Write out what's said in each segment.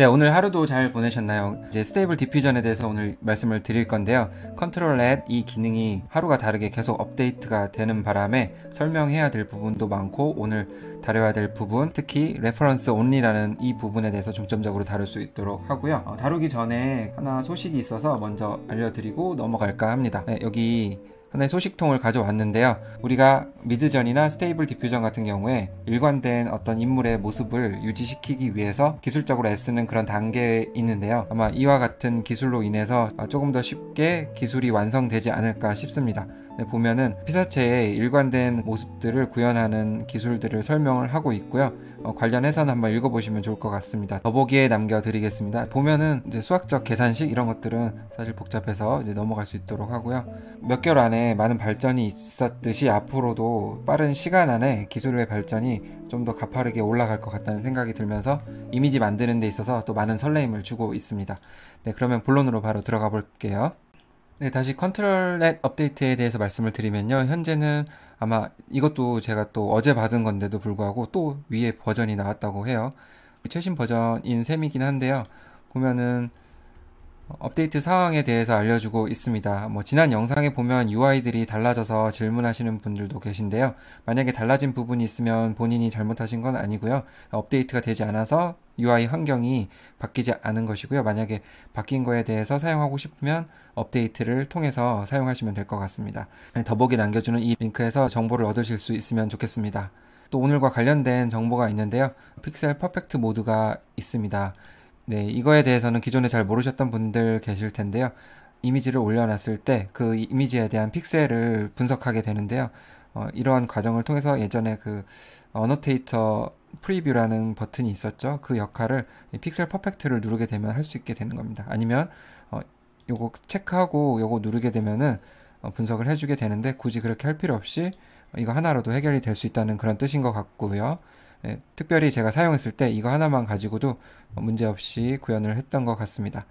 네, 오늘 하루도 잘 보내셨나요? 이제 스테이블 디퓨전에 대해서 오늘 말씀을 드릴 건데요. 컨트롤 렛이 기능이 하루가 다르게 계속 업데이트가 되는 바람에 설명해야 될 부분도 많고 오늘 다뤄야 될 부분, 특히 레퍼런스 온리라는 이 부분에 대해서 중점적으로 다룰 수 있도록 하고요. 어, 다루기 전에 하나 소식이 있어서 먼저 알려드리고 넘어갈까 합니다. 네, 여기 하나의 소식통을 가져왔는데요. 우리가 미드전이나 스테이블 디퓨전 같은 경우에 일관된 어떤 인물의 모습을 유지시키기 위해서 기술적으로 애쓰는 그런 단계에 있는데요. 아마 이와 같은 기술로 인해서 조금 더 쉽게 기술이 완성되지 않을까 싶습니다. 네, 보면은 피사체의 일관된 모습들을 구현하는 기술들을 설명을 하고 있고요. 어, 관련해서는 한번 읽어보시면 좋을 것 같습니다. 더보기에 남겨드리겠습니다. 보면은 이제 수학적 계산식 이런 것들은 사실 복잡해서 이제 넘어갈 수 있도록 하고요. 몇 개월 안에 많은 발전이 있었듯이 앞으로도 빠른 시간 안에 기술의 발전이 좀 더 가파르게 올라갈 것 같다는 생각이 들면서 이미지 만드는 데 있어서 또 많은 설레임을 주고 있습니다. 네, 그러면 본론으로 바로 들어가 볼게요. 네, 다시 컨트롤 넷 업데이트에 대해서 말씀을 드리면요. 현재는 아마 이것도 제가 또 어제 받은 건데도 불구하고 또 위에 버전이 나왔다고 해요. 최신 버전인 셈이긴 한데요. 보면은 업데이트 상황에 대해서 알려주고 있습니다. 뭐 지난 영상에 보면 UI들이 달라져서 질문하시는 분들도 계신데요. 만약에 달라진 부분이 있으면 본인이 잘못하신 건 아니고요. 업데이트가 되지 않아서 UI 환경이 바뀌지 않은 것이고요. 만약에 바뀐 거에 대해서 사용하고 싶으면 업데이트를 통해서 사용하시면 될 것 같습니다. 네, 더보기 남겨주는 이 링크에서 정보를 얻으실 수 있으면 좋겠습니다. 또 오늘과 관련된 정보가 있는데요. 픽셀 퍼펙트 모드가 있습니다. 네, 이거에 대해서는 기존에 잘 모르셨던 분들 계실 텐데요. 이미지를 올려놨을 때 그 이미지에 대한 픽셀을 분석하게 되는데요. 어, 이러한 과정을 통해서 예전에 그 어노테이터 프리뷰라는 버튼이 있었죠. 그 역할을 픽셀 퍼펙트를 누르게 되면 할 수 있게 되는 겁니다. 아니면 어, 요거 체크하고 요거 누르게 되면은 어, 분석을 해주게 되는데 굳이 그렇게 할 필요 없이 이거 하나로도 해결이 될 수 있다는 그런 뜻인 것 같고요. 예, 특별히 제가 사용했을 때 이거 하나만 가지고도 문제없이 구현을 했던 것 같습니다.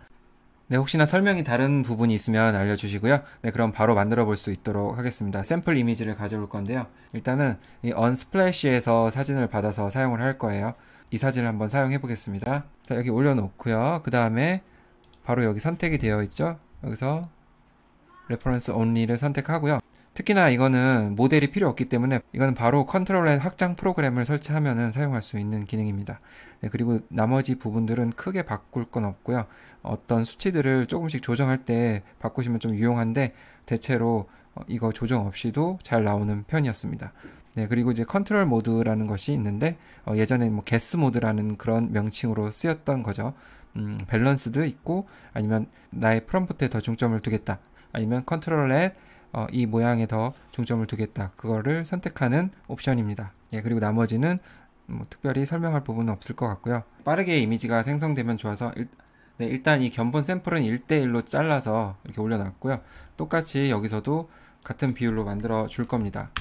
네, 혹시나 설명이 다른 부분이 있으면 알려주시고요. 네, 그럼 바로 만들어 볼 수 있도록 하겠습니다. 샘플 이미지를 가져올 건데요. 일단은 이 언스플래시에서 사진을 받아서 사용을 할 거예요. 이 사진을 한번 사용해 보겠습니다. 자, 여기 올려놓고요. 그 다음에 바로 여기 선택이 되어 있죠? 여기서 레퍼런스 only를 선택하고요. 특히나 이거는 모델이 필요 없기 때문에 이거는 바로 컨트롤 앤 확장 프로그램을 설치하면 사용할 수 있는 기능입니다. 네, 그리고 나머지 부분들은 크게 바꿀 건 없고요. 어떤 수치들을 조금씩 조정할 때 바꾸시면 좀 유용한데 대체로 어, 이거 조정 없이도 잘 나오는 편이었습니다. 네, 그리고 이제 컨트롤 모드라는 것이 있는데 어, 예전에 뭐 게스 모드라는 그런 명칭으로 쓰였던 거죠. 음, 밸런스도 있고 아니면 나의 프롬프트에 더 중점을 두겠다. 아니면 컨트롤 앤 어, 이 모양에 더 중점을 두겠다. 그거를 선택하는 옵션입니다. 예, 그리고 나머지는 뭐 특별히 설명할 부분은 없을 것 같고요. 빠르게 이미지가 생성되면 좋아서 일, 네, 일단 이 견본 샘플은 1대1로 잘라서 이렇게 올려놨고요. 똑같이 여기서도 같은 비율로 만들어 줄 겁니다.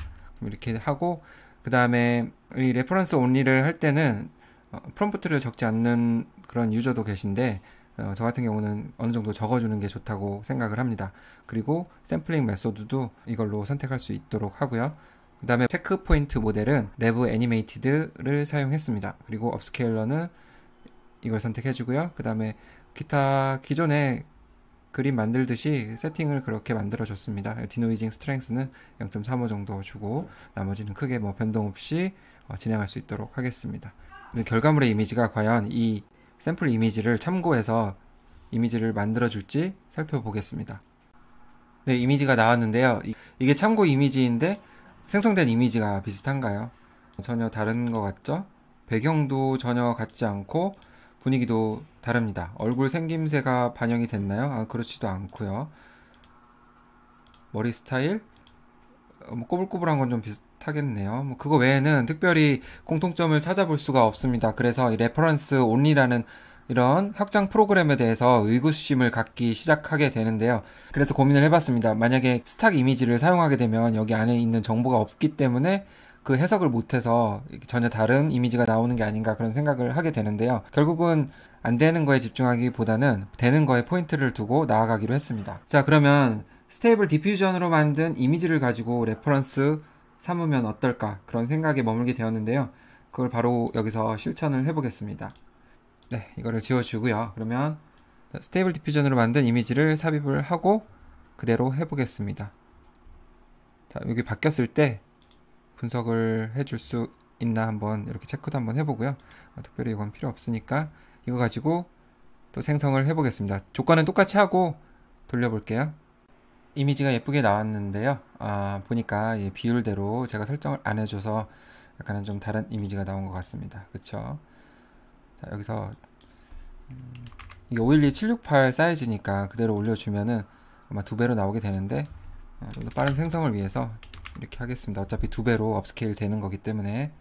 이렇게 하고 그 다음에 이 레퍼런스 온리를 할 때는 어, 프롬프트를 적지 않는 그런 유저도 계신데 어, 저 같은 경우는 어느 정도 적어주는 게 좋다고 생각을 합니다. 그리고 샘플링 메소드도 이걸로 선택할 수 있도록 하고요. 그 다음에 체크포인트 모델은 레브 애니메이티드를 사용했습니다. 그리고 업스케일러는 이걸 선택해주고요. 그 다음에 기타 기존에 그림 만들듯이 세팅을 그렇게 만들어줬습니다. 디노이징 스트렝스는 0.35 정도 주고 나머지는 크게 뭐 변동 없이 어, 진행할 수 있도록 하겠습니다. 결과물의 이미지가 과연 이 샘플 이미지를 참고해서 이미지를 만들어 줄지 살펴보겠습니다. 네, 이미지가 나왔는데요. 이게 참고 이미지인데 생성된 이미지가 비슷한가요? 전혀 다른 것 같죠? 배경도 전혀 같지 않고 분위기도 다릅니다. 얼굴 생김새가 반영이 됐나요? 아, 그렇지도 않고요. 머리 스타일? 어, 뭐 꼬불꼬불한 건 좀 비슷, 타겠네요. 뭐 그거 외에는 특별히 공통점을 찾아볼 수가 없습니다. 그래서 이 레퍼런스 온리라는 이런 확장 프로그램에 대해서 의구심을 갖기 시작하게 되는데요. 그래서 고민을 해봤습니다. 만약에 스탁 이미지를 사용하게 되면 여기 안에 있는 정보가 없기 때문에 그 해석을 못해서 전혀 다른 이미지가 나오는 게 아닌가 그런 생각을 하게 되는데요. 결국은 안 되는 거에 집중하기보다는 되는 거에 포인트를 두고 나아가기로 했습니다. 자, 그러면 스테이블 디퓨전으로 만든 이미지를 가지고 레퍼런스 삼으면 어떨까 그런 생각에 머물게 되었는데요. 그걸 바로 여기서 실천을 해보겠습니다. 네, 이거를 지워주고요. 그러면 스테이블 디퓨전으로 만든 이미지를 삽입을 하고 그대로 해보겠습니다. 자, 여기 바뀌었을 때 분석을 해줄 수 있나 한번 이렇게 체크도 한번 해보고요. 아, 특별히 이건 필요 없으니까 이거 가지고 또 생성을 해보겠습니다. 조건은 똑같이 하고 돌려볼게요. 이미지가 예쁘게 나왔는데요. 아, 보니까 예, 비율대로 제가 설정을 안 해줘서 약간은 좀 다른 이미지가 나온 것 같습니다. 그쵸? 자, 여기서 음, 이게 512768 사이즈니까 그대로 올려주면은 아마 두 배로 나오게 되는데 어, 좀더 빠른 생성을 위해서 이렇게 하겠습니다. 어차피 두 배로 업스케일 되는 거기 때문에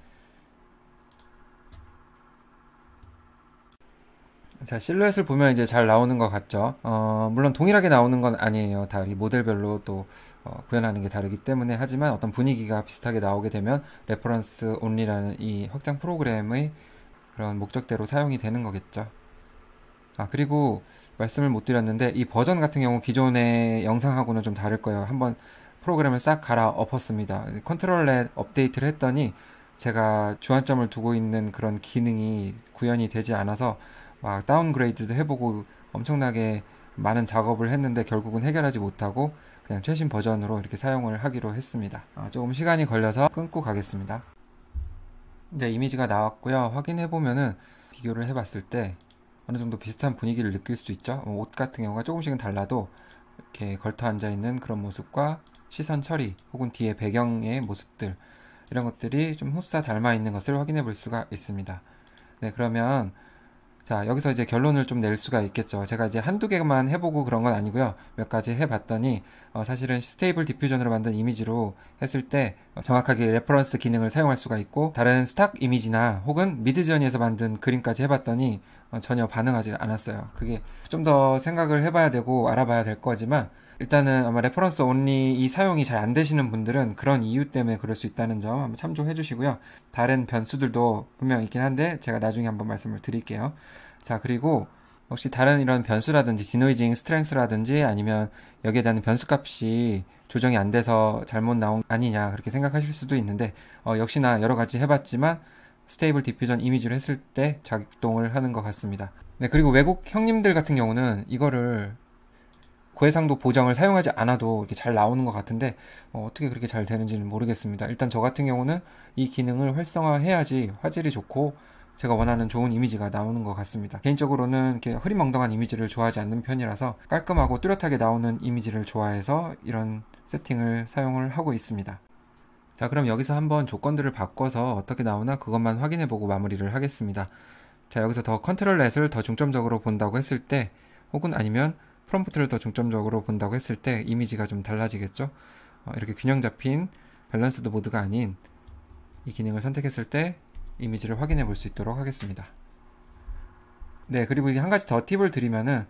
자, 실루엣을 보면 이제 잘 나오는 것 같죠. 어, 물론 동일하게 나오는 건 아니에요. 다 모델별로 또 어, 구현하는 게 다르기 때문에 하지만 어떤 분위기가 비슷하게 나오게 되면 레퍼런스 온리라는 이 확장 프로그램의 그런 목적대로 사용이 되는 거겠죠. 아, 그리고 말씀을 못 드렸는데 이 버전 같은 경우 기존의 영상하고는 좀 다를 거예요. 한번 프로그램을 싹 갈아 엎었습니다. 컨트롤렛 업데이트를 했더니 제가 주안점을 두고 있는 그런 기능이 구현이 되지 않아서 막 다운그레이드도 해보고 엄청나게 많은 작업을 했는데 결국은 해결하지 못하고 그냥 최신 버전으로 이렇게 사용을 하기로 했습니다. 아, 조금 시간이 걸려서 끊고 가겠습니다. 이제 네, 이미지가 나왔고요. 확인해보면은 비교를 해봤을 때 어느 정도 비슷한 분위기를 느낄 수 있죠. 뭐 옷 같은 경우가 조금씩은 달라도 이렇게 걸터 앉아 있는 그런 모습과 시선 처리 혹은 뒤에 배경의 모습들 이런 것들이 좀 흡사 닮아 있는 것을 확인해 볼 수가 있습니다. 네, 그러면 자, 여기서 이제 결론을 좀 낼 수가 있겠죠. 제가 이제 한두 개만 해보고 그런 건 아니고요. 몇 가지 해봤더니, 어, 사실은 스테이블 디퓨전으로 만든 이미지로 했을 때 정확하게 레퍼런스 기능을 사용할 수가 있고, 다른 스탁 이미지나 혹은 미드저니에서 만든 그림까지 해봤더니 어, 전혀 반응하지 않았어요. 그게 좀 더 생각을 해봐야 되고 알아봐야 될 거지만, 일단은 아마 레퍼런스 온리 이 사용이 잘 안 되시는 분들은 그런 이유 때문에 그럴 수 있다는 점 한번 참조해 주시고요. 다른 변수들도 분명 있긴 한데 제가 나중에 한번 말씀을 드릴게요. 자, 그리고 혹시 다른 이런 변수라든지 디노이징 스트렝스라든지 아니면 여기에 대한 변수값이 조정이 안 돼서 잘못 나온 아니냐 그렇게 생각하실 수도 있는데 어, 역시나 여러 가지 해봤지만 스테이블 디퓨전 이미지로 했을 때 작동을 하는 것 같습니다. 네, 그리고 외국 형님들 같은 경우는 이거를 고해상도 보정을 사용하지 않아도 이렇게 잘 나오는 것 같은데 어, 떻게 그렇게 잘 되는지는 모르겠습니다. 일단 저 같은 경우는 이 기능을 활성화해야지 화질이 좋고 제가 원하는 좋은 이미지가 나오는 것 같습니다. 개인적으로는 이렇게 흐리멍덩한 이미지를 좋아하지 않는 편이라서 깔끔하고 뚜렷하게 나오는 이미지를 좋아해서 이런 세팅을 사용을 하고 있습니다. 자 그럼 여기서 한번 조건들을 바꿔서 어떻게 나오나 그것만 확인해보고 마무리를 하겠습니다. 자 여기서 더 컨트롤 넷을 더 중점적으로 본다고 했을 때 혹은 아니면 프롬프트를 더 중점적으로 본다고 했을 때 이미지가 좀 달라지겠죠. 어, 이렇게 균형 잡힌 밸런스드 모드가 아닌 이 기능을 선택했을 때 이미지를 확인해 볼 수 있도록 하겠습니다. 네, 그리고 이제 한 가지 더 팁을 드리면은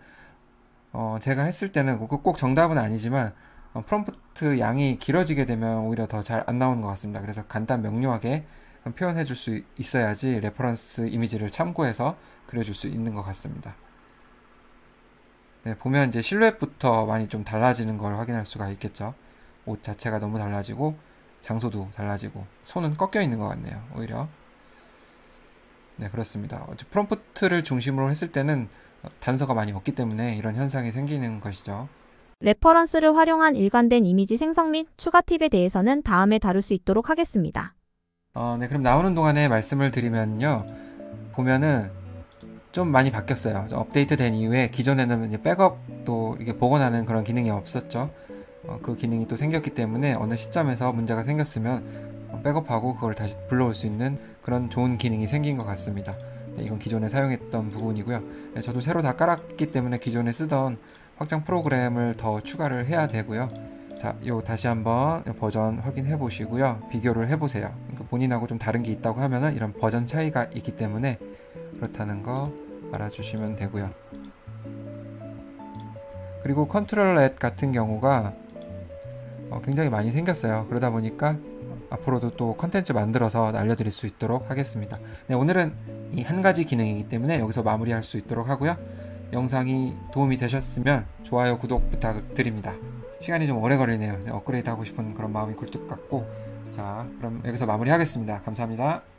어, 제가 했을 때는 꼭 정답은 아니지만 어, 프롬프트 양이 길어지게 되면 오히려 더 잘 안 나오는 것 같습니다. 그래서 간단 명료하게 표현해 줄 수 있어야지 레퍼런스 이미지를 참고해서 그려줄 수 있는 것 같습니다. 네, 보면 이제 실루엣부터 많이 좀 달라지는 걸 확인할 수가 있겠죠. 옷 자체가 너무 달라지고 장소도 달라지고 손은 꺾여 있는 것 같네요. 오히려 네 그렇습니다. 프롬프트를 중심으로 했을 때는 어, 단서가 많이 없기 때문에 이런 현상이 생기는 것이죠. 레퍼런스를 활용한 일관된 이미지 생성 및 추가 팁에 대해서는 다음에 다룰 수 있도록 하겠습니다. 어, 네, 그럼 나오는 동안에 말씀을 드리면요. 보면은 좀 많이 바뀌었어요. 좀 업데이트된 이후에 기존에는 이제 백업도 이게 복원하는 그런 기능이 없었죠. 어, 그 기능이 또 생겼기 때문에 어느 시점에서 문제가 생겼으면 백업하고 그걸 다시 불러올 수 있는 그런 좋은 기능이 생긴 것 같습니다. 네, 이건 기존에 사용했던 부분이고요. 네, 저도 새로 다 깔았기 때문에 기존에 쓰던 확장 프로그램을 더 추가를 해야 되고요. 자, 요 다시 한번 버전 확인해 보시고요. 비교를 해 보세요. 그러니까 본인하고 좀 다른 게 있다고 하면은 이런 버전 차이가 있기 때문에 그렇다는 거 알아주시면 되고요. 그리고 컨트롤 앱 같은 경우가 어, 굉장히 많이 생겼어요. 그러다 보니까 앞으로도 또 컨텐츠 만들어서 알려드릴 수 있도록 하겠습니다. 네, 오늘은 이 한 가지 기능이기 때문에 여기서 마무리할 수 있도록 하고요. 영상이 도움이 되셨으면 좋아요, 구독 부탁드립니다. 시간이 좀 오래 걸리네요. 네, 업그레이드 하고 싶은 그런 마음이 굴뚝 같고. 자, 그럼 여기서 마무리하겠습니다. 감사합니다.